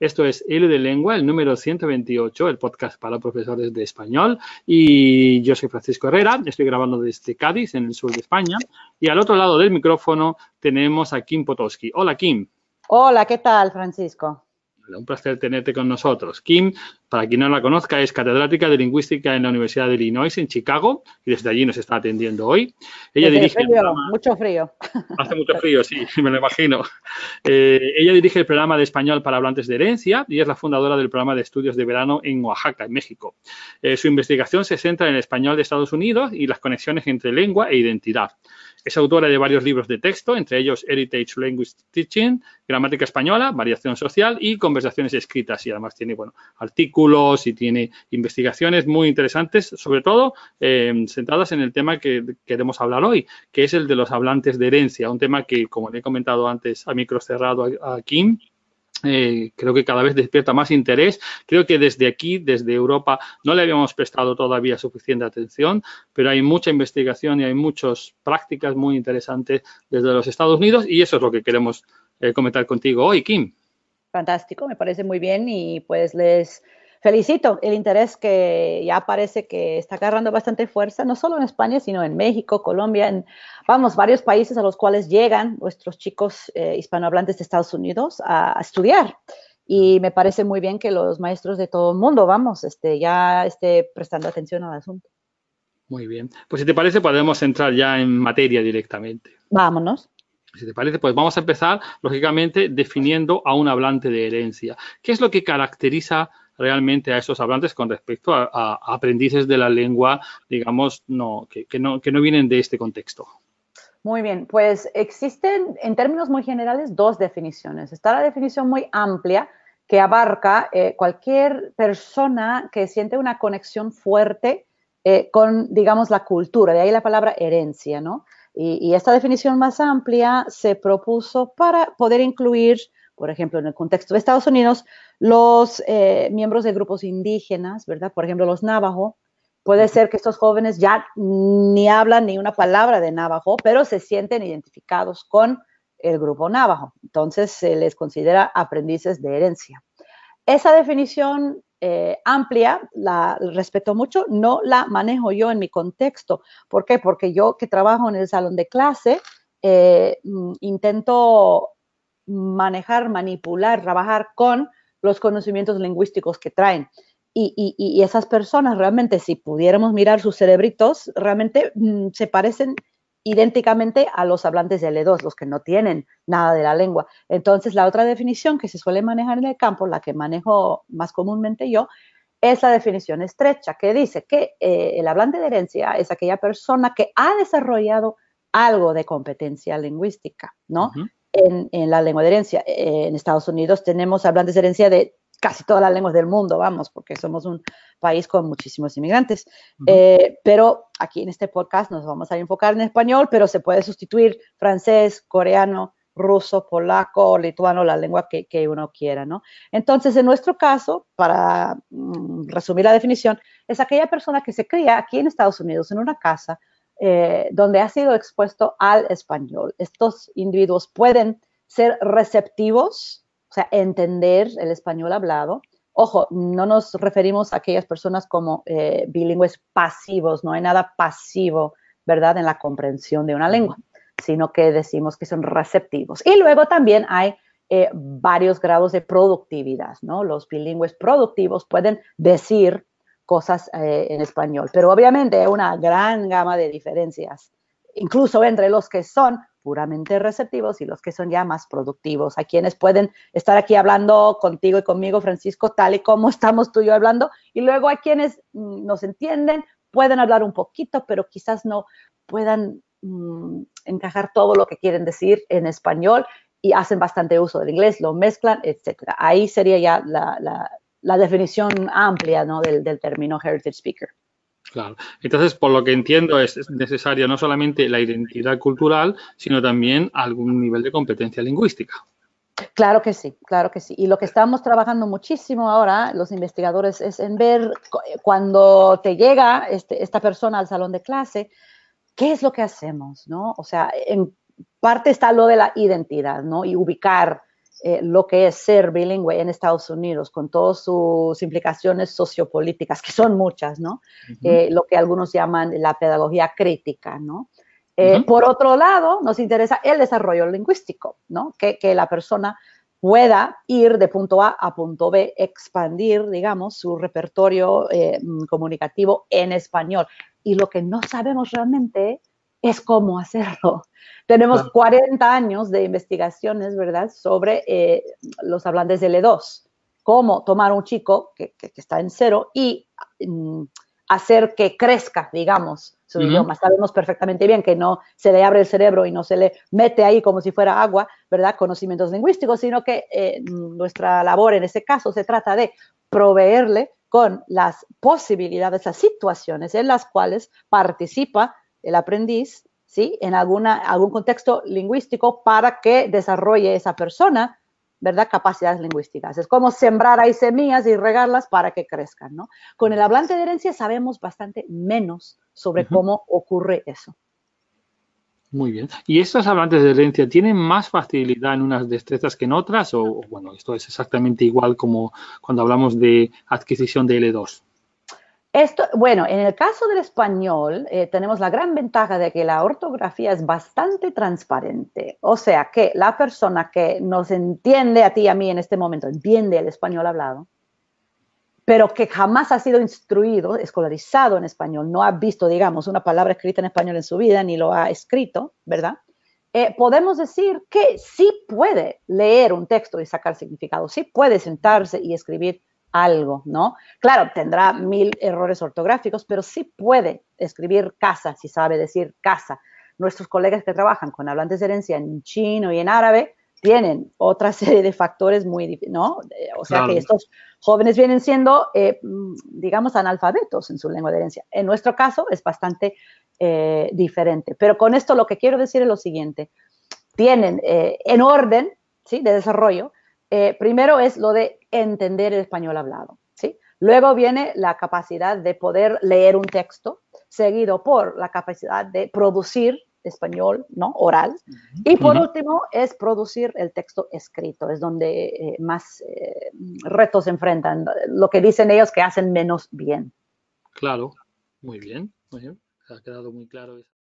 Esto es L de Lengua, el número 128, el podcast para profesores de español. Y yo soy Francisco Herrera, estoy grabando desde Cádiz, en el sur de España. Y al otro lado del micrófono tenemos a Kim Potoski. Hola, Kim. Hola, ¿qué tal, Francisco? Un placer tenerte con nosotros. Kim, para quien no la conozca, es catedrática de lingüística en la Universidad de Illinois en Chicago y desde allí nos está atendiendo hoy. Ella dirige mucho frío. Hace mucho frío, sí, me lo imagino. Eh, ella dirige el programa de español para hablantes de herencia y es la fundadora del programa de estudios de verano en Oaxaca, en México. Eh, su investigación se centra en el español de Estados Unidos y las conexiones entre lengua e identidad. Es autora de varios libros de texto, entre ellos Heritage Language Teaching, Gramática Española, Variación Social y Conversaciones Escritas. Y además tiene bueno, artículos y tiene investigaciones muy interesantes, sobre todo em, centradas en el tema que queremos hablar hoy, que es el de los hablantes de herencia, un tema que, como le he comentado antes a micro cerrado a Kim, eh, creo que cada vez despierta más interés. Creo que desde aquí, desde Europa, no le habíamos prestado todavía suficiente atención, pero hay mucha investigación y hay muchas prácticas muy interesantes desde los Estados Unidos y eso es lo que queremos eh, comentar contigo hoy, Kim. Fantástico, me parece muy bien y pues les felicito el interés que ya parece que está agarrando bastante fuerza, no solo en España, sino en México, Colombia, en, vamos, varios países a los cuales llegan nuestros chicos eh, hispanohablantes de Estados Unidos a, estudiar. Y me parece muy bien que los maestros de todo el mundo, vamos, este, ya esté prestando atención al asunto. Muy bien. Pues si te parece, podemos entrar ya en materia directamente. Vámonos. Si te parece, pues vamos a empezar, lógicamente, definiendo a un hablante de herencia. ¿Qué es lo que caracteriza realmente a esos hablantes con respecto a, aprendices de la lengua, digamos, no, que, no, vienen de este contexto. Muy bien, pues existen en términos muy generales dos definiciones. Está la definición muy amplia que abarca eh, cualquier persona que siente una conexión fuerte eh, con, digamos, la cultura, de ahí la palabra herencia, ¿no? y, esta definición más amplia se propuso para poder incluir por ejemplo, en el contexto de Estados Unidos, los eh, miembros de grupos indígenas, ¿verdad? Por ejemplo, los navajo, puede ser que estos jóvenes ya ni hablan ni una palabra de navajo, pero se sienten identificados con el grupo navajo. Entonces se les considera aprendices de herencia. Esa definición eh, amplia, la respeto mucho, no la manejo yo en mi contexto. ¿Por qué? Porque yo que trabajo en el salón de clase, eh, mm, intento manejar, manipular, trabajar con los conocimientos lingüísticos que traen. Y, esas personas realmente, si pudiéramos mirar sus cerebritos, realmente mm, se parecen idénticamente a los hablantes de L2, los que no tienen nada de la lengua. Entonces, la otra definición que se suele manejar en el campo, la que manejo más comúnmente yo, es la definición estrecha, que dice que eh, el hablante de herencia es aquella persona que ha desarrollado algo de competencia lingüística, ¿no? en, la lengua de herencia. Eh, en Estados Unidos tenemos hablantes de herencia de casi todas las lenguas del mundo, vamos, porque somos un país con muchísimos inmigrantes. Eh, pero aquí en este podcast nos vamos a enfocar en español, pero se puede sustituir francés, coreano, ruso, polaco, lituano, la lengua que, uno quiera, ¿no? Entonces, en nuestro caso, para mm, resumir la definición, es aquella persona que se cría aquí en Estados Unidos en una casa eh, donde ha sido expuesto al español. Estos individuos pueden ser receptivos, o sea, entender el español hablado. Ojo, no nos referimos a aquellas personas como eh, bilingües pasivos, no hay nada pasivo, ¿verdad?, en la comprensión de una lengua, sino que decimos que son receptivos. Y luego también hay eh, varios grados de productividad, ¿no? Los bilingües productivos pueden decir cosas eh, en español. Pero obviamente hay una gran gama de diferencias, incluso entre los que son puramente receptivos y los que son ya más productivos, a quienes pueden estar aquí hablando contigo y conmigo, Francisco, tal y como estamos tú y yo hablando, y luego a quienes mm, nos entienden, pueden hablar un poquito, pero quizás no puedan mm, encajar todo lo que quieren decir en español y hacen bastante uso del inglés, lo mezclan, etcétera. Ahí sería ya la, la definición amplia del, término heritage speaker. Claro. Entonces, por lo que entiendo, es necesaria no solamente la identidad cultural, sino también algún nivel de competencia lingüística. Claro que sí, claro que sí. Y lo que estamos trabajando muchísimo ahora, los investigadores, es en ver cuando te llega este, esta persona al salón de clase, qué es lo que hacemos, ¿no? O sea, en parte está lo de la identidad, ¿no? Y ubicar eh, lo que es ser bilingüe en Estados Unidos, con todas sus implicaciones sociopolíticas, que son muchas, ¿no? Eh, lo que algunos llaman la pedagogía crítica, ¿no? Eh, por otro lado, nos interesa el desarrollo lingüístico, ¿no? Que, la persona pueda ir de punto A a punto B, expandir, digamos, su repertorio mm, comunicativo en español. Y lo que no sabemos realmente es cómo hacerlo. Tenemos 40 años de investigaciones, ¿verdad?, sobre eh, los hablantes de L2. Cómo tomar un chico que, está en cero y mm, hacer que crezca, digamos, su idioma. Sabemos perfectamente bien que no se le abre el cerebro y no se le mete ahí como si fuera agua, ¿verdad?, conocimientos lingüísticos, sino que eh, nuestra labor en ese caso se trata de proveerle con las posibilidades, las situaciones en las cuales participa el aprendiz, ¿sí? En alguna, algún contexto lingüístico para que desarrolle esa persona, ¿verdad? Capacidades lingüísticas. Es como sembrar ahí semillas y regarlas para que crezcan, ¿no? Con el hablante de herencia sabemos bastante menos sobre cómo ocurre eso. Muy bien. ¿Y estos hablantes de herencia tienen más facilidad en unas destrezas que en otras? O, bueno, esto es exactamente igual como cuando hablamos de adquisición de L2 bueno, en el caso del español eh, tenemos la gran ventaja de que la ortografía es bastante transparente, o sea que la persona que nos entiende a ti y a mí en este momento entiende el español hablado, pero que jamás ha sido instruido, escolarizado en español, no ha visto, digamos, una palabra escrita en español en su vida, ni lo ha escrito, ¿verdad? Eh, podemos decir que sí puede leer un texto y sacar significado, sí puede sentarse y escribir algo, ¿no? Claro, tendrá mil errores ortográficos, pero sí puede escribir casa, si sabe decir casa. Nuestros colegas que trabajan con hablantes de herencia en chino y en árabe tienen otra serie de factores muy, ¿no? O sea que estos jóvenes vienen siendo, eh, digamos, analfabetos en su lengua de herencia. En nuestro caso es bastante eh, diferente. Pero con esto lo que quiero decir es lo siguiente. Tienen eh, en orden, ¿sí? De desarrollo, eh, primero es lo de entender el español hablado, ¿sí? Luego viene la capacidad de poder leer un texto, seguido por la capacidad de producir español, ¿no? Oral. Y por último es producir el texto escrito, es donde eh, más eh, retos se enfrentan, lo que dicen ellos que hacen menos bien. Claro, muy bien, muy bien. Ha quedado muy claro eso.